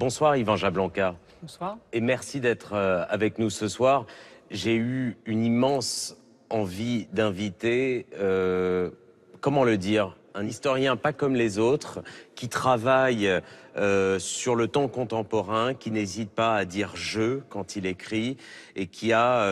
Bonsoir Yvan Jablanca. Bonsoir. Et merci d'être euh, avec nous ce soir. J'ai eu une immense envie d'inviter, euh, comment le dire, un historien pas comme les autres, qui travaille euh, sur le temps contemporain, qui n'hésite pas à dire je quand il écrit, et qui a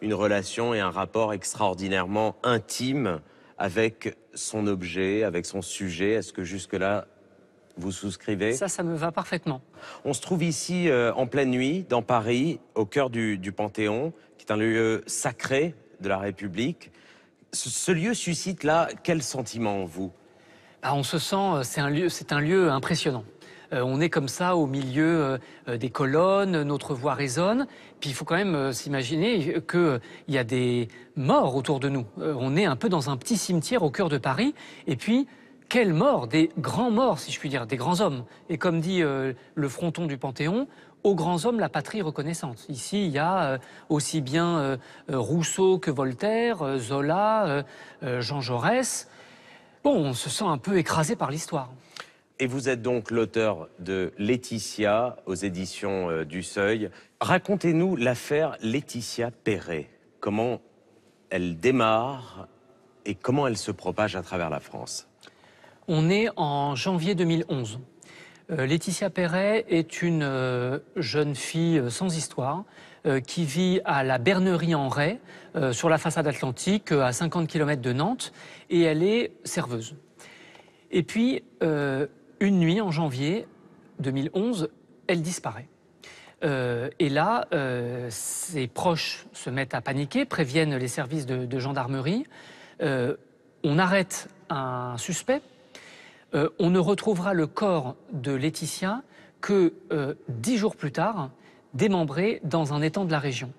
une relation et un rapport extraordinairement intime avec son objet, avec son sujet. Est-ce que jusque-là, vous souscrivez Ça, ça me va parfaitement. On se trouve ici euh, en pleine nuit, dans Paris, au cœur du, Panthéon, qui est un lieu euh, sacré de la République. Ce, lieu suscite là quel sentiment en vous bah, On se sent, euh, c'est un lieu, c'est un lieu impressionnant. on est comme ça au milieu des colonnes, notre voix résonne. Puis il faut quand même s'imaginer qu'il y a des morts autour de nous. on est un peu dans un petit cimetière au cœur de Paris. Et puis quelle mort Des grands morts, si je puis dire, des grands hommes. Et comme dit euh, le fronton du Panthéon, aux grands hommes la patrie reconnaissante. Ici, il y a euh, aussi bien euh, Rousseau que Voltaire, Zola, Jean Jaurès. Bon, on se sent un peu écrasé par l'histoire. Et vous êtes donc l'auteur de Laetitia aux éditions du Seuil. Racontez-nous l'affaire Laetitia Perret. Comment elle démarre et comment elle se propage à travers la France on est en janvier 2011. Euh, Laetitia Perret est une euh, jeune fille euh, sans histoire qui vit à la Bernerie en Ray, sur la façade atlantique, à 50 km de Nantes, et elle est serveuse. Et puis, une nuit en janvier 2011, elle disparaît. et là, ses proches se mettent à paniquer, préviennent les services de, gendarmerie. on arrête un suspect euh, on ne retrouvera le corps de Laetitia que euh, dix jours plus tard, démembré dans un étang de la région.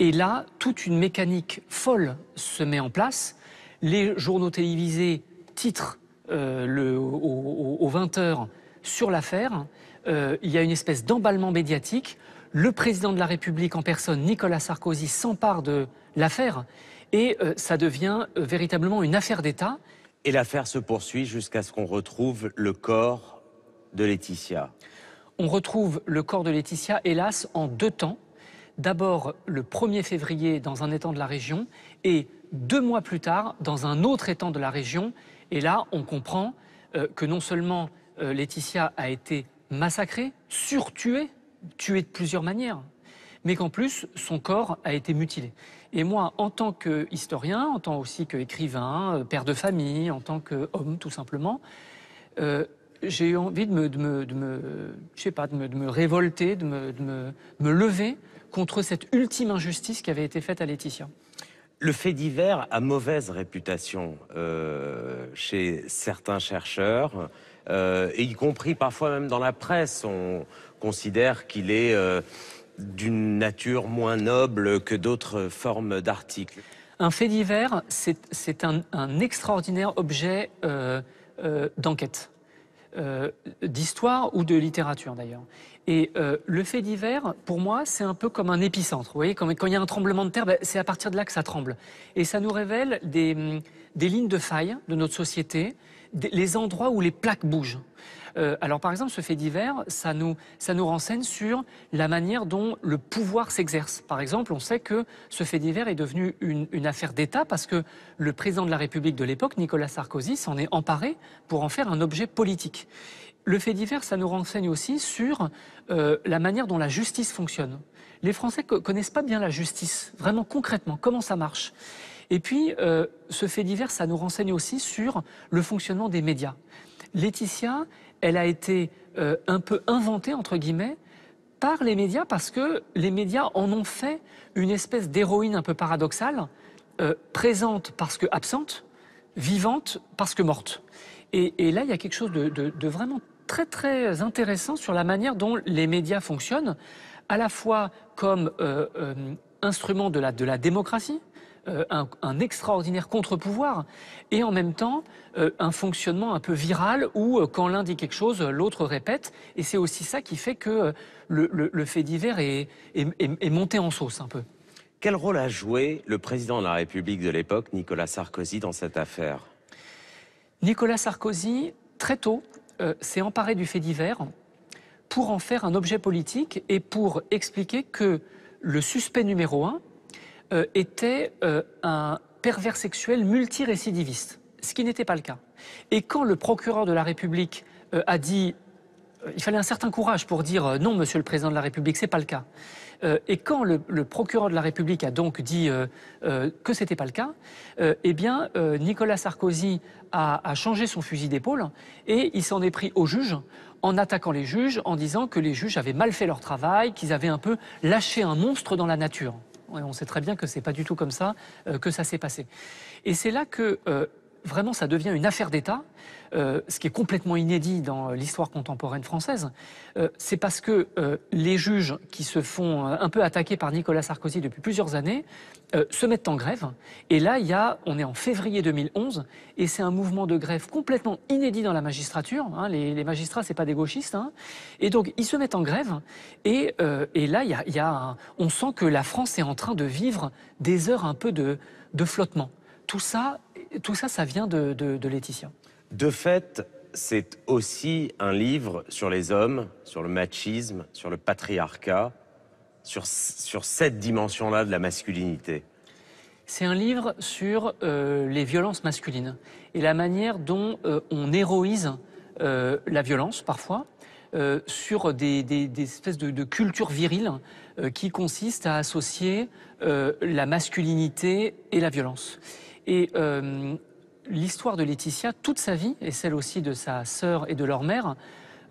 Et là, toute une mécanique folle se met en place. Les journaux télévisés titrent 20 euh, h sur l'affaire. il y a une espèce d'emballement médiatique. Le président de la République en personne, Nicolas Sarkozy, s'empare de l'affaire et ça devient véritablement une affaire d'État. Et l'affaire se poursuit jusqu'à ce qu'on retrouve le corps de Laetitia. On retrouve le corps de Laetitia, hélas, en deux temps. D'abord le 1er février dans un étang de la région et deux mois plus tard dans un autre étang de la région. Et là, on comprend euh, que non seulement euh, Laetitia a été massacrée, surtuée, tuée de plusieurs manières, mais qu'en plus, son corps a été mutilé. Et moi, en tant qu'historien, en tant aussi qu'écrivain, euh, père de famille, en tant qu'homme, tout simplement, euh, j'ai eu envie de me, de me, je sais pas, de me, de me révolter, de, me, me, lever contre cette ultime injustice qui avait été faite à Laetitia. Le fait divers a mauvaise réputation euh, chez certains chercheurs, et y compris parfois même dans la presse. On considère qu'il est d'une nature moins noble que d'autres formes d'articles. Un fait divers, c'est un, extraordinaire objet euh, euh, d'enquête, euh, d'histoire ou de littérature d'ailleurs. Et le fait divers, pour moi, c'est un peu comme un épicentre. Vous voyez, quand, il y a un tremblement de terre, ben, c'est à partir de là que ça tremble. Et ça nous révèle des, lignes de faille de notre société, les endroits où les plaques bougent. Euh, alors par exemple, ce fait divers, ça nous, ça nous renseigne sur la manière dont le pouvoir s'exerce. Par exemple, on sait que ce fait divers est devenu une, affaire d'État parce que le président de la République de l'époque, Nicolas Sarkozy, s'en est emparé pour en faire un objet politique. Le fait divers, ça nous renseigne aussi sur euh, la manière dont la justice fonctionne. Les Français ne connaissent pas bien la justice, vraiment concrètement, comment ça marche. Et puis, euh, ce fait divers, ça nous renseigne aussi sur le fonctionnement des médias. Laetitia elle a été euh, un peu inventée, entre guillemets, par les médias parce que les médias en ont fait une espèce d'héroïne un peu paradoxale, euh, présente parce que absente, vivante parce que morte. Et, là, il y a quelque chose de, vraiment très très intéressant sur la manière dont les médias fonctionnent, à la fois comme euh, instrument de la démocratie, euh, un, extraordinaire contre-pouvoir et en même temps euh, un fonctionnement un peu viral où euh, quand l'un dit quelque chose, l'autre répète. Et c'est aussi ça qui fait que le, fait divers est, monté en sauce un peu. Quel rôle a joué le président de la République de l'époque, Nicolas Sarkozy, dans cette affaire Nicolas Sarkozy, très tôt, s'est emparé du fait divers pour en faire un objet politique et pour expliquer que le suspect numéro un, euh, était euh, un pervers sexuel multirécidiviste, ce qui n'était pas le cas. Et quand le procureur de la République euh, a dit il fallait un certain courage pour dire non, monsieur le président de la République, c'est pas le cas. et quand le, procureur de la République a donc dit que c'était pas le cas, eh bien, Nicolas Sarkozy a, a, changé son fusil d'épaule et il s'en est pris aux juges en attaquant les juges, en disant que les juges avaient mal fait leur travail, qu'ils avaient un peu lâché un monstre dans la nature on sait très bien que ce n'est pas du tout comme ça euh, que ça s'est passé. Et c'est là que euh, vraiment ça devient une affaire d'État, euh, ce qui est complètement inédit dans euh, l'histoire contemporaine française, euh, c'est parce que les juges qui se font un peu attaquer par Nicolas Sarkozy depuis plusieurs années se mettent en grève. Et là, il y a, on est en février 2011, et c'est un mouvement de grève complètement inédit dans la magistrature. Hein. les, les, magistrats, c'est pas des gauchistes. Hein. et donc, ils se mettent en grève. Et, là, il y a, on sent que la France est en train de vivre des heures un peu de, de flottement tout ça tout ça, ça vient de, de Laetitia. De fait, c'est aussi un livre sur les hommes, sur le machisme, sur le patriarcat, sur, cette dimension-là de la masculinité. C'est un livre sur euh, les violences masculines et la manière dont euh, on héroïse euh, la violence parfois, sur des, espèces de, cultures viriles qui consistent à associer la masculinité et la violence. Et euh, l'histoire de Laetitia, toute sa vie, et celle aussi de sa sœur et de leur mère,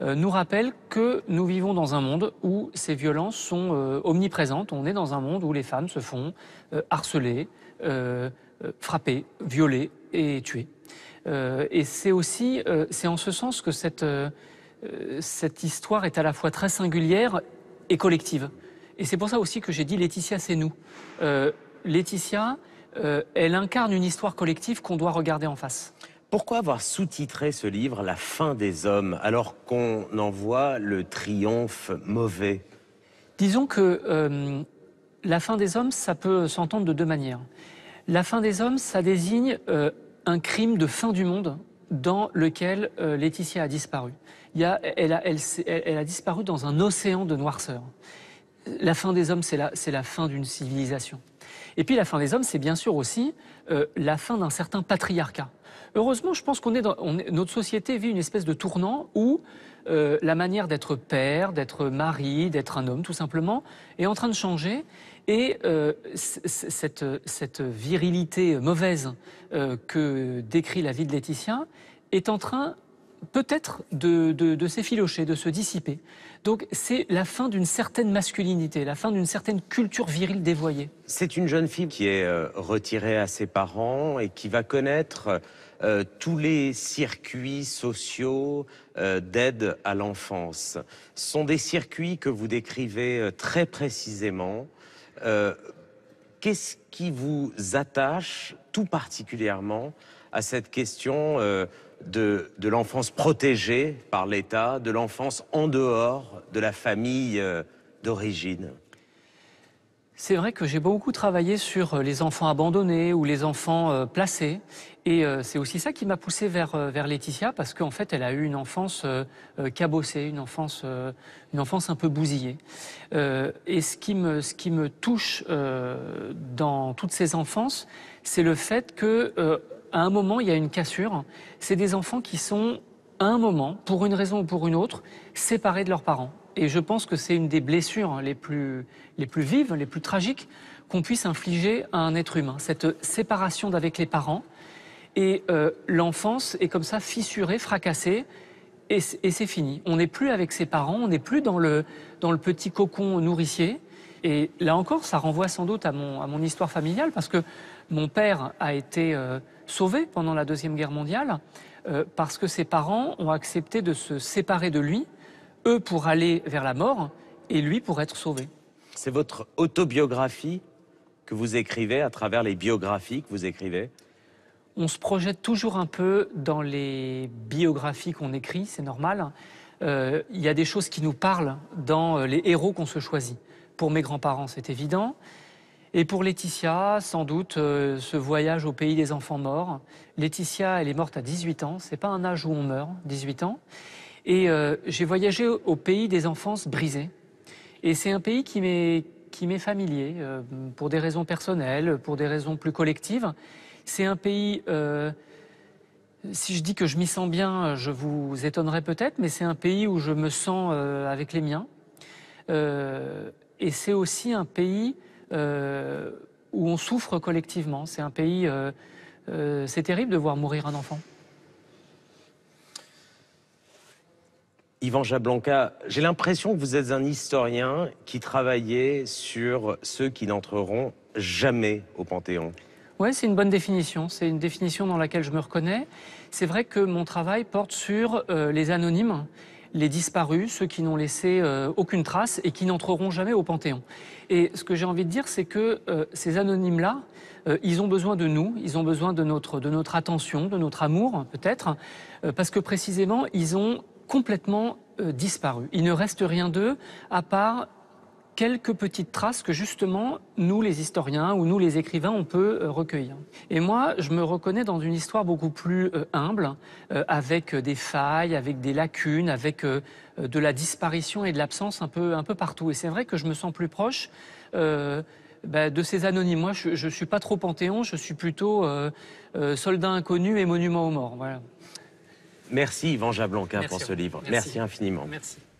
euh, nous rappelle que nous vivons dans un monde où ces violences sont euh, omniprésentes. On est dans un monde où les femmes se font harceler, frapper, violer et tuer. et c'est aussi, c'est en ce sens que cette, cette histoire est à la fois très singulière et collective. Et c'est pour ça aussi que j'ai dit Laetitia, c'est nous. Laetitia, euh, elle incarne une histoire collective qu'on doit regarder en face. Pourquoi avoir sous-titré ce livre La fin des hommes alors qu'on en voit le triomphe mauvais Disons que euh, la fin des hommes, ça peut s'entendre de deux manières. La fin des hommes, ça désigne euh, un crime de fin du monde dans lequel Laetitia a disparu. elle, a, disparu dans un océan de noirceur. La fin des hommes, c'est la fin d'une civilisation. Et puis la fin des hommes, c'est bien sûr aussi euh, la fin d'un certain patriarcat. Heureusement, je pense qu'on est, notre société vit une espèce de tournant où euh, la manière d'être père, d'être mari, d'être un homme, tout simplement, est en train de changer. Et euh, cette, cette, virilité mauvaise que décrit la vie de Laetitia est en train peut-être de, de s'effilocher, de se dissiper. Donc c'est la fin d'une certaine masculinité, la fin d'une certaine culture virile dévoyée. C'est une jeune fille qui est euh, retirée à ses parents et qui va connaître euh, tous les circuits sociaux euh, d'aide à l'enfance. Ce sont des circuits que vous décrivez très précisément. Qu'est-ce qui vous attache tout particulièrement à cette question de, l'enfance protégée par l'État, de l'enfance en dehors de la famille euh, d'origine c'est vrai que j'ai beaucoup travaillé sur euh, les enfants abandonnés ou les enfants euh, placés. Et c'est aussi ça qui m'a poussé vers, vers Laetitia, parce qu'en fait, elle a eu une enfance cabossée, une enfance, une enfance un peu bousillée. et ce qui me, ce qui me touche dans toutes ces enfances, c'est le fait que à un moment, il y a une cassure. C'est des enfants qui sont, à un moment, pour une raison ou pour une autre, séparés de leurs parents. Et je pense que c'est une des blessures les plus, les plus vives, les plus tragiques qu'on puisse infliger à un être humain. Cette séparation d'avec les parents. Et euh, l'enfance est comme ça fissurée, fracassée. Et c'est fini. On n'est plus avec ses parents, on n'est plus dans le, dans le petit cocon nourricier. Et là encore, ça renvoie sans doute à mon, à mon histoire familiale, parce que mon père a été euh, sauvé pendant la Deuxième Guerre mondiale euh, parce que ses parents ont accepté de se séparer de lui, eux pour aller vers la mort et lui pour être sauvé. C'est votre autobiographie que vous écrivez à travers les biographies que vous écrivez On se projette toujours un peu dans les biographies qu'on écrit, c'est normal. Euh, il y a des choses qui nous parlent dans les héros qu'on se choisit. Pour mes grands-parents, c'est évident. Et pour Laetitia, sans doute, euh, ce voyage au pays des enfants morts. Laetitia, elle est morte à 18 ans. C'est pas un âge où on meurt, 18 ans. Et euh, j'ai voyagé au, pays des enfances brisées. Et c'est un pays qui m'est qui m'est familier euh, pour des raisons personnelles, pour des raisons plus collectives. C'est un pays. si je dis que je m'y sens bien, je vous étonnerai peut-être, mais c'est un pays où je me sens avec les miens. et c'est aussi un pays euh, où on souffre collectivement. C'est un pays. Euh, euh, c'est terrible de voir mourir un enfant. Yvan Jablanca, j'ai l'impression que vous êtes un historien qui travaillait sur ceux qui n'entreront jamais au Panthéon. Oui, c'est une bonne définition. C'est une définition dans laquelle je me reconnais. C'est vrai que mon travail porte sur les anonymes les disparus, ceux qui n'ont laissé euh, aucune trace et qui n'entreront jamais au Panthéon. Et ce que j'ai envie de dire, c'est que euh, ces anonymes-là, euh, ils ont besoin de nous, ils ont besoin de notre, de notre attention, de notre amour peut-être, parce que précisément, ils ont complètement disparu. Il ne reste rien d'eux à part quelques petites traces que justement nous les historiens ou nous les écrivains on peut euh, recueillir. Et moi je me reconnais dans une histoire beaucoup plus euh, humble, euh, avec des failles, avec des lacunes, avec de la disparition et de l'absence un peu, un peu partout. Et c'est vrai que je me sens plus proche. Bah, de ces anonymes. Moi, je ne suis pas trop Panthéon, je suis plutôt soldat inconnu et monument aux morts. Merci Yvan Jablonquin pour ce livre. Merci, Merci infiniment. Merci.